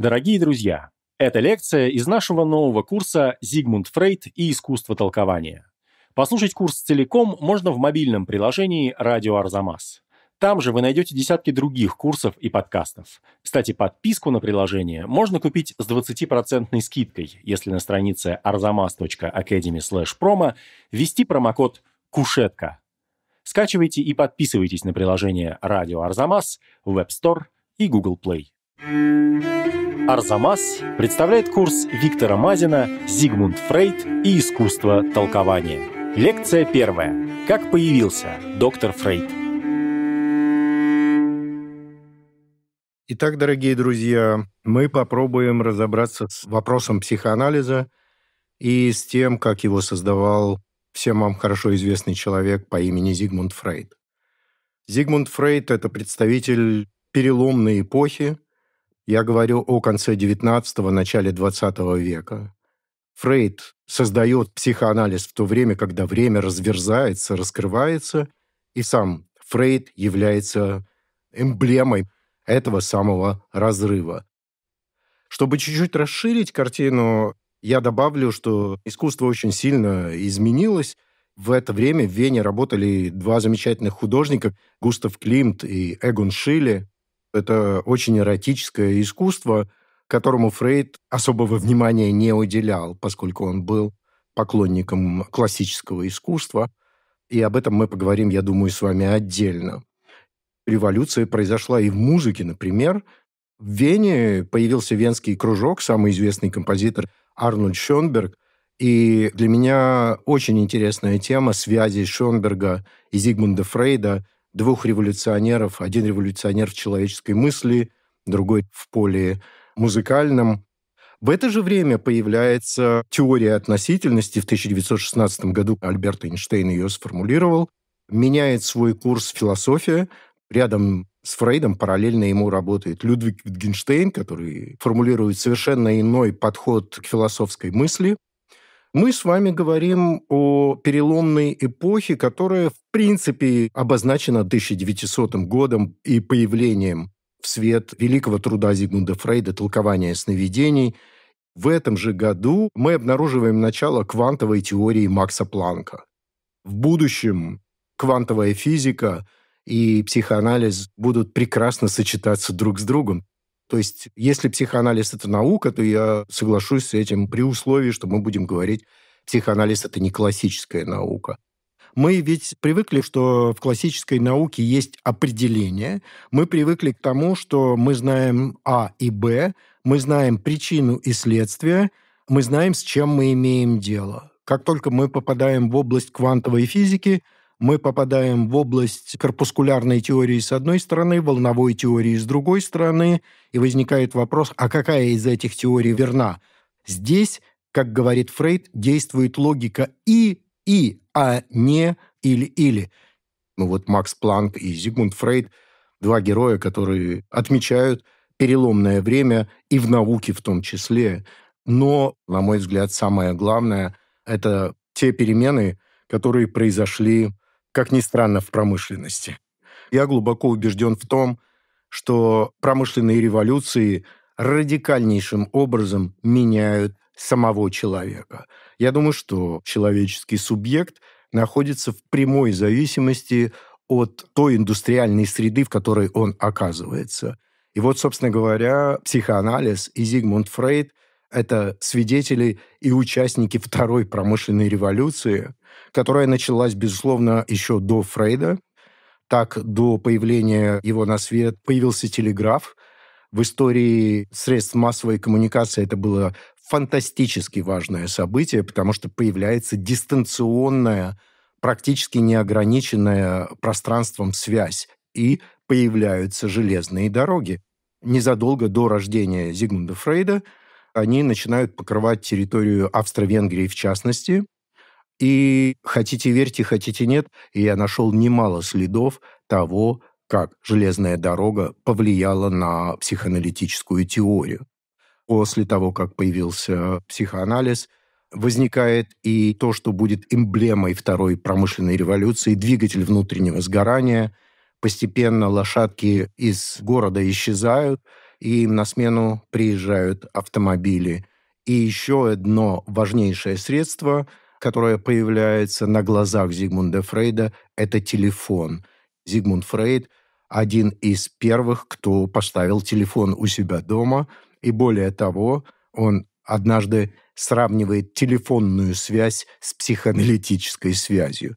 Дорогие друзья, это лекция из нашего нового курса «Зигмунд Фрейд и искусство толкования». Послушать курс целиком можно в мобильном приложении «Радио Арзамас». Там же вы найдете десятки других курсов и подкастов. Кстати, подписку на приложение можно купить с 20% скидкой, если на странице arzamas.academy.com ввести промокод «Кушетка». Скачивайте и подписывайтесь на приложение «Радио Арзамас» в Web Store и Google Play. Арзамас представляет курс Виктора Мазина «Зигмунд Фрейд и искусство толкования». Лекция первая. Как появился доктор Фрейд? Итак, дорогие друзья, мы попробуем разобраться с вопросом психоанализа и с тем, как его создавал всем вам хорошо известный человек по имени Зигмунд Фрейд. Зигмунд Фрейд – это представитель переломной эпохи – я говорю о конце XIX – начале XX века. Фрейд создает психоанализ в то время, когда время разверзается, раскрывается, и сам Фрейд является эмблемой этого самого разрыва. Чтобы чуть-чуть расширить картину, я добавлю, что искусство очень сильно изменилось. В это время в Вене работали два замечательных художника – Густав Климт и Эгон Шилле. Это очень эротическое искусство, которому Фрейд особого внимания не уделял, поскольку он был поклонником классического искусства. И об этом мы поговорим, я думаю, с вами отдельно. Революция произошла и в музыке, например. В Вене появился венский кружок, самый известный композитор Арнольд Шонберг. И для меня очень интересная тема связи Шонберга и Зигмунда Фрейда двух революционеров. Один революционер в человеческой мысли, другой в поле музыкальном. В это же время появляется теория относительности. В 1916 году Альберт Эйнштейн ее сформулировал. Меняет свой курс философия. Рядом с Фрейдом параллельно ему работает Людвиг Витгенштейн, который формулирует совершенно иной подход к философской мысли – мы с вами говорим о переломной эпохе, которая, в принципе, обозначена 1900 годом и появлением в свет великого труда Зигмунда Фрейда «Толкование сновидений». В этом же году мы обнаруживаем начало квантовой теории Макса Планка. В будущем квантовая физика и психоанализ будут прекрасно сочетаться друг с другом. То есть, если психоанализ – это наука, то я соглашусь с этим при условии, что мы будем говорить, психоанализ – это не классическая наука. Мы ведь привыкли, что в классической науке есть определение. Мы привыкли к тому, что мы знаем А и Б, мы знаем причину и следствие, мы знаем, с чем мы имеем дело. Как только мы попадаем в область квантовой физики – мы попадаем в область корпускулярной теории с одной стороны, волновой теории с другой стороны, и возникает вопрос, а какая из этих теорий верна? Здесь, как говорит Фрейд, действует логика «и-и», а не «или-или». Ну вот Макс Планк и Зигмунд Фрейд – два героя, которые отмечают переломное время и в науке в том числе. Но, на мой взгляд, самое главное – это те перемены, которые произошли как ни странно, в промышленности. Я глубоко убежден в том, что промышленные революции радикальнейшим образом меняют самого человека. Я думаю, что человеческий субъект находится в прямой зависимости от той индустриальной среды, в которой он оказывается. И вот, собственно говоря, психоанализ и Зигмунд Фрейд это свидетели и участники второй промышленной революции, которая началась, безусловно, еще до Фрейда. Так, до появления его на свет появился телеграф. В истории средств массовой коммуникации это было фантастически важное событие, потому что появляется дистанционная, практически неограниченная пространством связь, и появляются железные дороги. Незадолго до рождения Зигмунда Фрейда – они начинают покрывать территорию Австро-Венгрии в частности. И хотите верьте, хотите нет, я нашел немало следов того, как железная дорога повлияла на психоаналитическую теорию. После того, как появился психоанализ, возникает и то, что будет эмблемой второй промышленной революции, двигатель внутреннего сгорания. Постепенно лошадки из города исчезают – и им на смену приезжают автомобили. И еще одно важнейшее средство, которое появляется на глазах Зигмунда Фрейда, это телефон. Зигмунд Фрейд – один из первых, кто поставил телефон у себя дома, и более того, он однажды сравнивает телефонную связь с психоаналитической связью.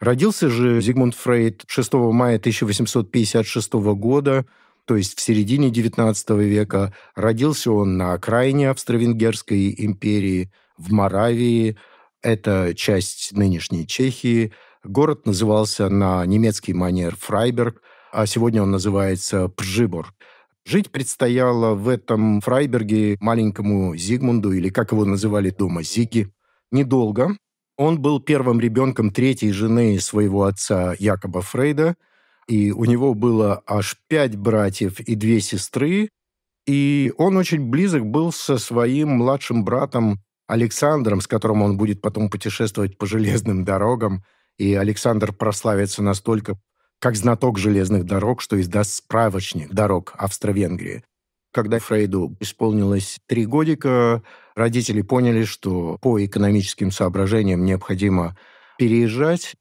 Родился же Зигмунд Фрейд 6 мая 1856 года то есть в середине XIX века. Родился он на окраине Австро-Венгерской империи, в Моравии, это часть нынешней Чехии. Город назывался на немецкий манер Фрайберг, а сегодня он называется Пжиборг. Жить предстояло в этом Фрайберге маленькому Зигмунду, или как его называли дома, Зиги, недолго. Он был первым ребенком третьей жены своего отца Якоба Фрейда – и у него было аж пять братьев и две сестры, и он очень близок был со своим младшим братом Александром, с которым он будет потом путешествовать по железным дорогам, и Александр прославится настолько как знаток железных дорог, что издаст справочник дорог Австро-Венгрии. Когда Фрейду исполнилось три годика, родители поняли, что по экономическим соображениям необходимо переезжать.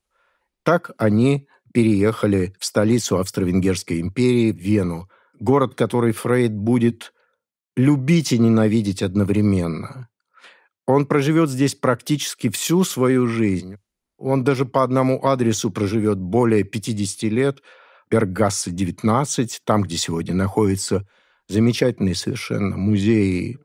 Так они переехали в столицу Австро-Венгерской империи, Вену, город, который Фрейд будет любить и ненавидеть одновременно. Он проживет здесь практически всю свою жизнь. Он даже по одному адресу проживет более 50 лет, Бергассе 19, там, где сегодня находится замечательный совершенно музей.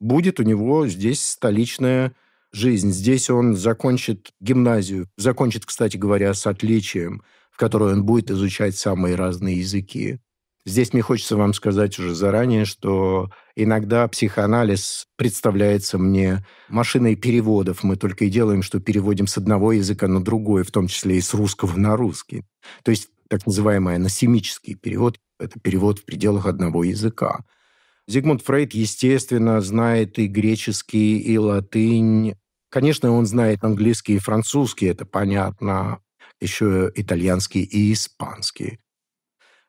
Будет у него здесь столичная жизнь. Здесь он закончит гимназию, закончит, кстати говоря, с отличием, в которой он будет изучать самые разные языки. Здесь мне хочется вам сказать уже заранее, что иногда психоанализ представляется мне машиной переводов. Мы только и делаем, что переводим с одного языка на другой, в том числе и с русского на русский. То есть так называемый анасемический перевод – это перевод в пределах одного языка. Зигмунд Фрейд, естественно, знает и греческий, и латынь. Конечно, он знает английский и французский, это понятно. Еще итальянский и испанский.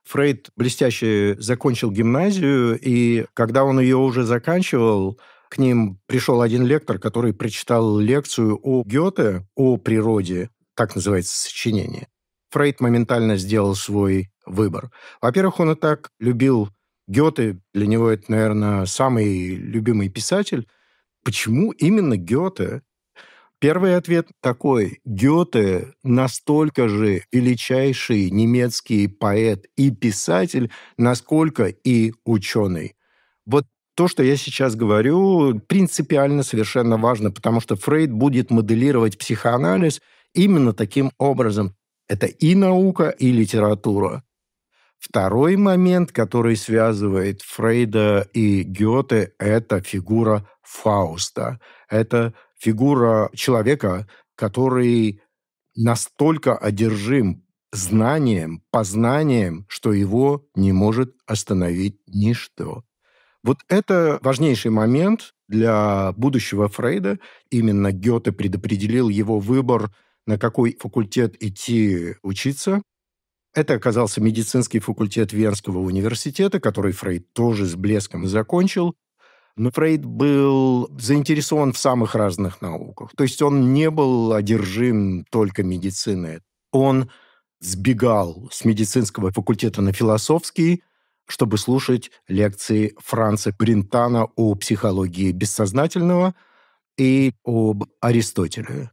Фрейд блестяще закончил гимназию, и когда он ее уже заканчивал, к ним пришел один лектор, который прочитал лекцию о Гёте, о природе, так называется сочинение. Фрейд моментально сделал свой выбор. Во-первых, он и так любил Гёте, для него это, наверное, самый любимый писатель. Почему именно Гёте? Первый ответ такой. Гёте настолько же величайший немецкий поэт и писатель, насколько и ученый. Вот то, что я сейчас говорю, принципиально совершенно важно, потому что Фрейд будет моделировать психоанализ именно таким образом. Это и наука, и литература. Второй момент, который связывает Фрейда и Гёте, это фигура Фауста. Это фигура человека, который настолько одержим знанием, познанием, что его не может остановить ничто. Вот это важнейший момент для будущего Фрейда. Именно Гёте предопределил его выбор, на какой факультет идти учиться. Это оказался медицинский факультет Венского университета, который Фрейд тоже с блеском закончил. Но Фрейд был заинтересован в самых разных науках. То есть он не был одержим только медициной. Он сбегал с медицинского факультета на философский, чтобы слушать лекции Франца Бринтана о психологии бессознательного и об Аристотеле.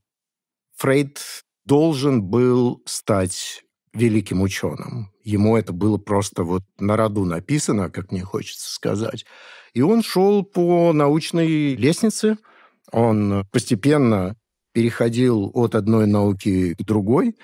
Фрейд должен был стать великим ученым. Ему это было просто вот на роду написано, как мне хочется сказать. И он шел по научной лестнице, он постепенно переходил от одной науки к другой.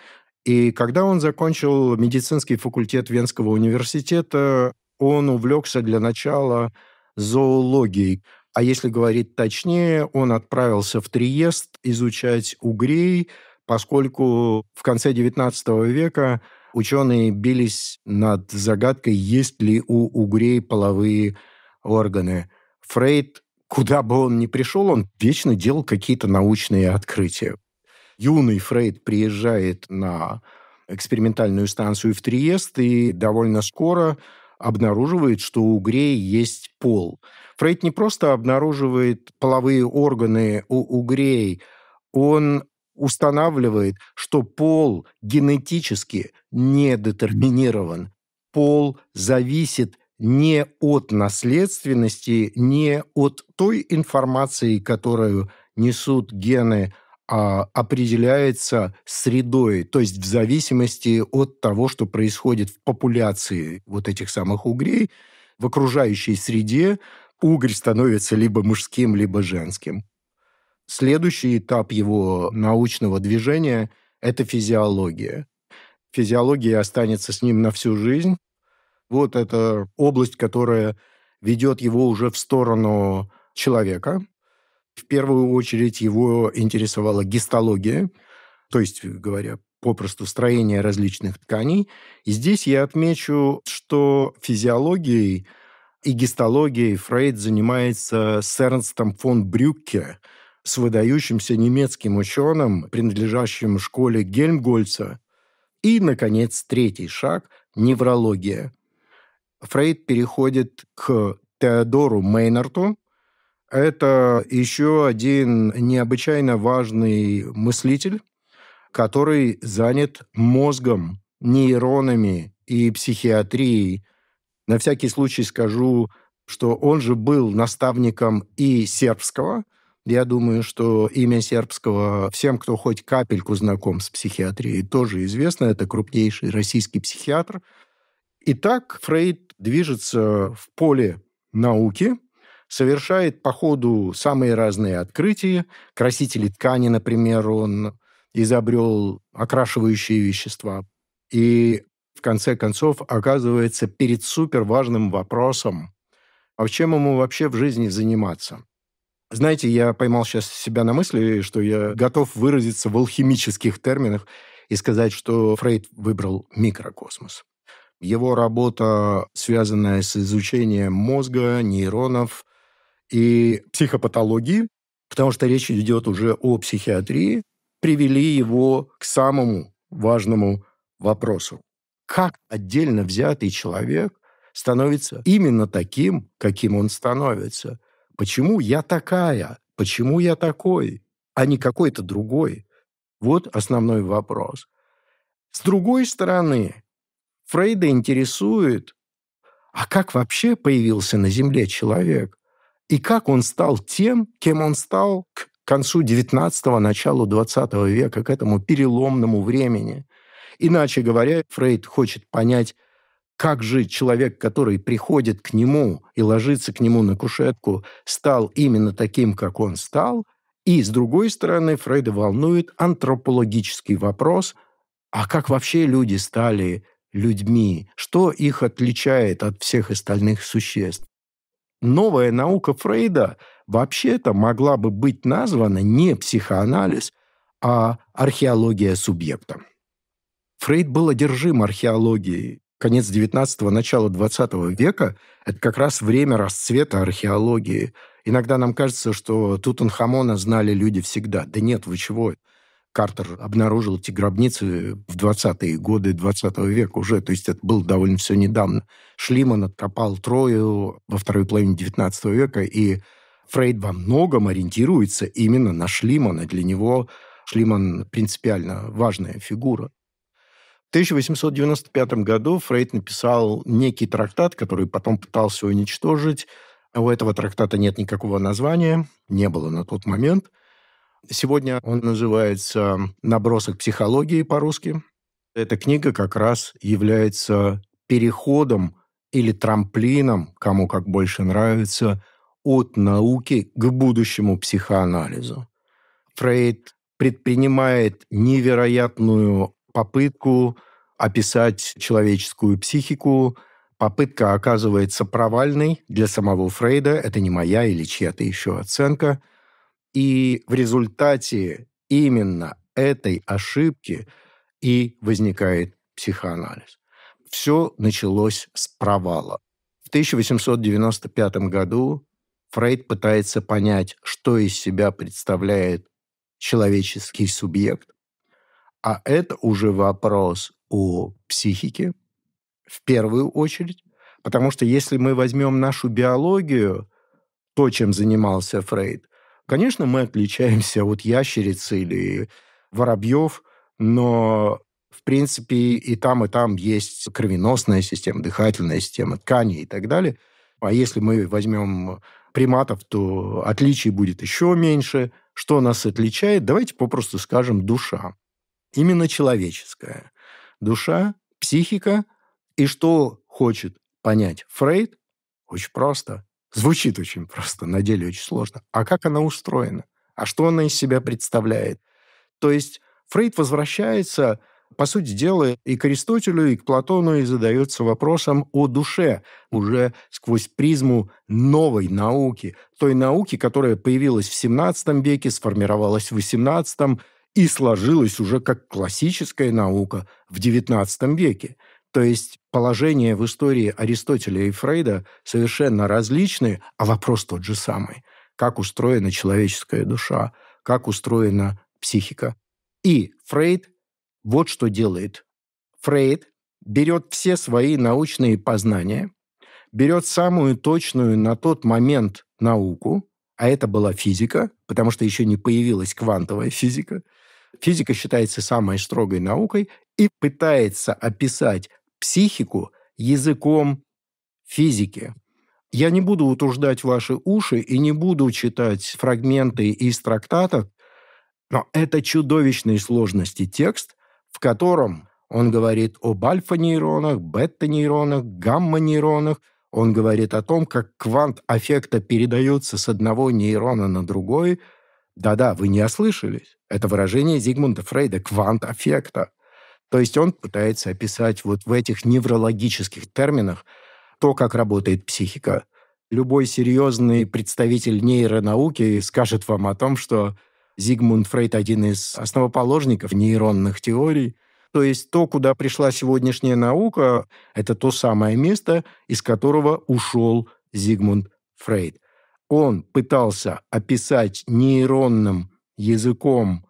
И когда он закончил медицинский факультет Венского университета, он увлекся для начала зоологией. А если говорить точнее, он отправился в Триест изучать угрей, поскольку в конце XIX века ученые бились над загадкой, есть ли у угрей половые органы. Фрейд, куда бы он ни пришел, он вечно делал какие-то научные открытия. Юный Фрейд приезжает на экспериментальную станцию в Триест и довольно скоро обнаруживает, что у угрей есть пол. Фрейд не просто обнаруживает половые органы у угрей, он устанавливает, что пол генетически не детерминирован. Пол зависит не от наследственности, не от той информации, которую несут гены, а определяется средой, то есть в зависимости от того, что происходит в популяции вот этих самых угрей, в окружающей среде угорь становится либо мужским, либо женским. Следующий этап его научного движения – это физиология. Физиология останется с ним на всю жизнь. Вот это область, которая ведет его уже в сторону человека. В первую очередь его интересовала гистология, то есть, говоря попросту, строение различных тканей. И здесь я отмечу, что физиологией и гистологией Фрейд занимается с Эрнстом фон Брюкке – с выдающимся немецким ученым, принадлежащим школе Гельмгольца. И, наконец, третий шаг – неврология. Фрейд переходит к Теодору Мейнарту. Это еще один необычайно важный мыслитель, который занят мозгом, нейронами и психиатрией. На всякий случай скажу, что он же был наставником и сербского я думаю, что имя Сербского всем, кто хоть капельку знаком с психиатрией, тоже известно. Это крупнейший российский психиатр. Итак, Фрейд движется в поле науки, совершает по ходу самые разные открытия. Красители ткани, например, он изобрел окрашивающие вещества. И в конце концов оказывается перед суперважным вопросом, а чем ему вообще в жизни заниматься? Знаете, я поймал сейчас себя на мысли, что я готов выразиться в алхимических терминах и сказать, что Фрейд выбрал микрокосмос. Его работа, связанная с изучением мозга, нейронов и психопатологии, потому что речь идет уже о психиатрии, привели его к самому важному вопросу. Как отдельно взятый человек становится именно таким, каким он становится? Почему я такая? Почему я такой? А не какой-то другой? Вот основной вопрос. С другой стороны, Фрейда интересует, а как вообще появился на Земле человек? И как он стал тем, кем он стал к концу XIX – началу XX века, к этому переломному времени? Иначе говоря, Фрейд хочет понять как же человек, который приходит к нему и ложится к нему на кушетку, стал именно таким, как он стал? И, с другой стороны, Фрейда волнует антропологический вопрос, а как вообще люди стали людьми? Что их отличает от всех остальных существ? Новая наука Фрейда вообще-то могла бы быть названа не психоанализ, а археология субъекта. Фрейд был одержим археологией, конец 19-го, начало 20 века, это как раз время расцвета археологии. Иногда нам кажется, что Тутанхамона знали люди всегда. Да нет, вы чего? Картер обнаружил эти гробницы в 20-е годы 20 века уже, то есть это было довольно все недавно. Шлиман откопал Трою во второй половине 19 века, и Фрейд во многом ориентируется именно на Шлимана. Для него Шлиман принципиально важная фигура. 1895 году Фрейд написал некий трактат, который потом пытался уничтожить. А у этого трактата нет никакого названия, не было на тот момент. Сегодня он называется «Набросок психологии» по-русски. Эта книга как раз является переходом или трамплином, кому как больше нравится, от науки к будущему психоанализу. Фрейд предпринимает невероятную попытку описать человеческую психику. Попытка оказывается провальной для самого Фрейда, это не моя или чья-то еще оценка. И в результате именно этой ошибки и возникает психоанализ. Все началось с провала. В 1895 году Фрейд пытается понять, что из себя представляет человеческий субъект, а это уже вопрос о психике в первую очередь, потому что если мы возьмем нашу биологию, то, чем занимался Фрейд, конечно, мы отличаемся от ящериц или воробьев, но в принципе, и там, и там есть кровеносная система, дыхательная система, ткани и так далее. А если мы возьмем приматов, то отличий будет еще меньше. Что нас отличает? Давайте попросту скажем душа именно человеческая Душа, психика и что хочет понять Фрейд? Очень просто. Звучит очень просто, на деле очень сложно. А как она устроена? А что она из себя представляет? То есть Фрейд возвращается, по сути дела, и к Аристотелю, и к Платону, и задается вопросом о душе уже сквозь призму новой науки, той науки, которая появилась в XVII веке, сформировалась в XVIII, и сложилась уже как классическая наука в XIX веке. То есть положения в истории Аристотеля и Фрейда совершенно различны, а вопрос тот же самый. Как устроена человеческая душа? Как устроена психика? И Фрейд вот что делает. Фрейд берет все свои научные познания, берет самую точную на тот момент науку, а это была физика, потому что еще не появилась квантовая физика – Физика считается самой строгой наукой и пытается описать психику языком физики. Я не буду утруждать ваши уши и не буду читать фрагменты из трактатов, но это чудовищные сложности текст, в котором он говорит об альфа-нейронах, бета-нейронах, гамма-нейронах. Он говорит о том, как квант аффекта передается с одного нейрона на другой. Да-да, вы не ослышались. Это выражение Зигмунда Фрейда «квант аффекта». То есть он пытается описать вот в этих неврологических терминах то, как работает психика. Любой серьезный представитель нейронауки скажет вам о том, что Зигмунд Фрейд один из основоположников нейронных теорий. То есть то, куда пришла сегодняшняя наука, это то самое место, из которого ушел Зигмунд Фрейд. Он пытался описать нейронным языком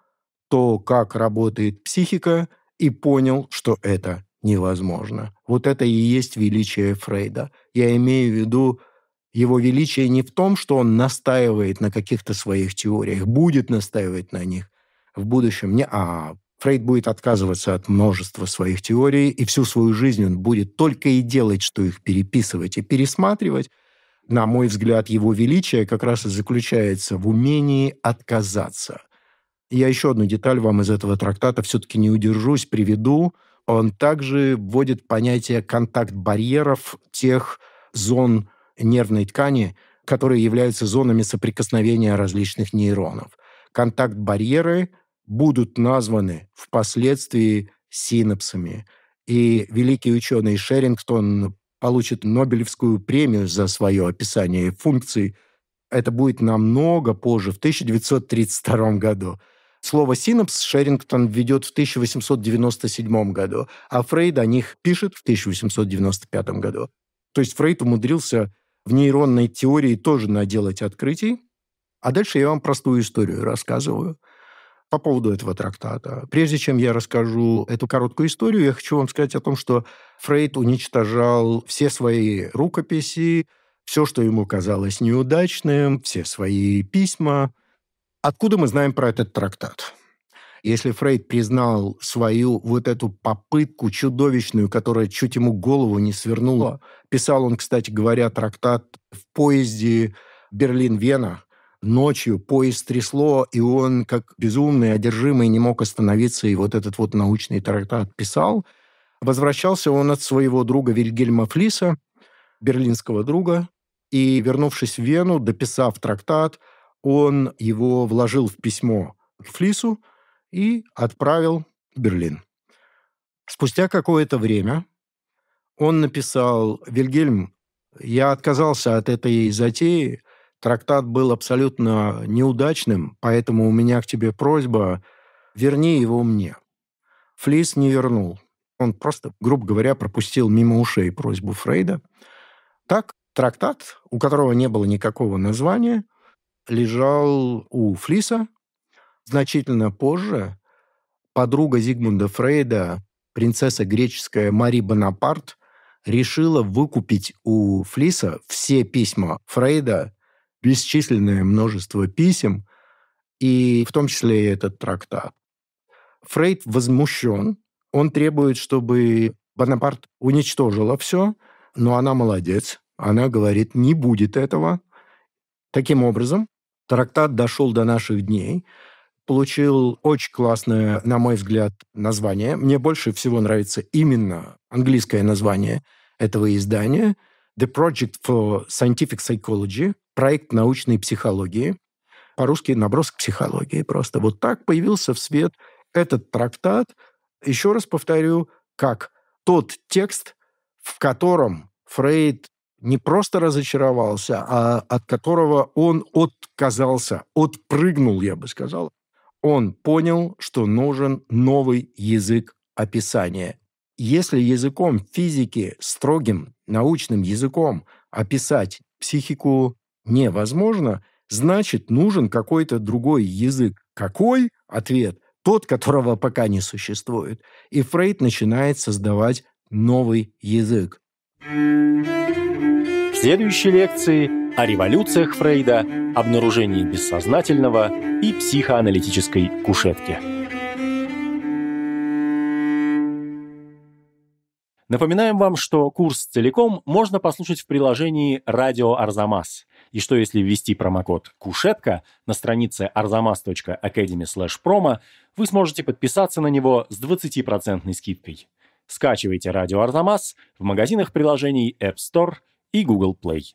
то, как работает психика, и понял, что это невозможно. Вот это и есть величие Фрейда. Я имею в виду его величие не в том, что он настаивает на каких-то своих теориях, будет настаивать на них в будущем, не, а Фрейд будет отказываться от множества своих теорий, и всю свою жизнь он будет только и делать, что их переписывать и пересматривать, на мой взгляд, его величие как раз и заключается в умении отказаться. Я еще одну деталь вам из этого трактата все-таки не удержусь, приведу. Он также вводит понятие контакт-барьеров тех зон нервной ткани, которые являются зонами соприкосновения различных нейронов. Контакт-барьеры будут названы впоследствии синапсами. И великий ученый Шерингтон получит Нобелевскую премию за свое описание функций. Это будет намного позже, в 1932 году. Слово «синапс» Шерингтон введет в 1897 году, а Фрейд о них пишет в 1895 году. То есть Фрейд умудрился в нейронной теории тоже наделать открытий. А дальше я вам простую историю рассказываю – по поводу этого трактата. Прежде чем я расскажу эту короткую историю, я хочу вам сказать о том, что Фрейд уничтожал все свои рукописи, все, что ему казалось неудачным, все свои письма. Откуда мы знаем про этот трактат? Если Фрейд признал свою вот эту попытку чудовищную, которая чуть ему голову не свернула, писал он, кстати говоря, трактат в поезде Берлин-Вена, ночью поезд трясло, и он, как безумный, одержимый, не мог остановиться, и вот этот вот научный трактат писал. Возвращался он от своего друга Вильгельма Флиса, берлинского друга, и, вернувшись в Вену, дописав трактат, он его вложил в письмо к Флису и отправил в Берлин. Спустя какое-то время он написал «Вильгельм, я отказался от этой затеи, Трактат был абсолютно неудачным, поэтому у меня к тебе просьба «верни его мне». Флис не вернул. Он просто, грубо говоря, пропустил мимо ушей просьбу Фрейда. Так трактат, у которого не было никакого названия, лежал у Флиса. Значительно позже подруга Зигмунда Фрейда, принцесса греческая Мари Бонапарт, решила выкупить у Флиса все письма Фрейда бесчисленное множество писем, и в том числе и этот трактат. Фрейд возмущен, он требует, чтобы Бонапарт уничтожила все, но она молодец, она говорит, не будет этого. Таким образом, трактат дошел до наших дней, получил очень классное, на мой взгляд, название. Мне больше всего нравится именно английское название этого издания – The Project for Scientific Psychology – проект научной психологии, по-русски набросок психологии просто. Вот так появился в свет этот трактат, еще раз повторю, как тот текст, в котором Фрейд не просто разочаровался, а от которого он отказался, отпрыгнул, я бы сказал. Он понял, что нужен новый язык описания. Если языком физики, строгим научным языком описать психику, невозможно, значит, нужен какой-то другой язык. Какой? Ответ – тот, которого пока не существует. И Фрейд начинает создавать новый язык. В следующей лекции о революциях Фрейда, обнаружении бессознательного и психоаналитической кушетки. Напоминаем вам, что курс целиком можно послушать в приложении «Радио Арзамас». И что если ввести промокод «Кушетка» на странице arzamas.academy.com, вы сможете подписаться на него с 20% скидкой. Скачивайте радио Арзамас в магазинах приложений App Store и Google Play.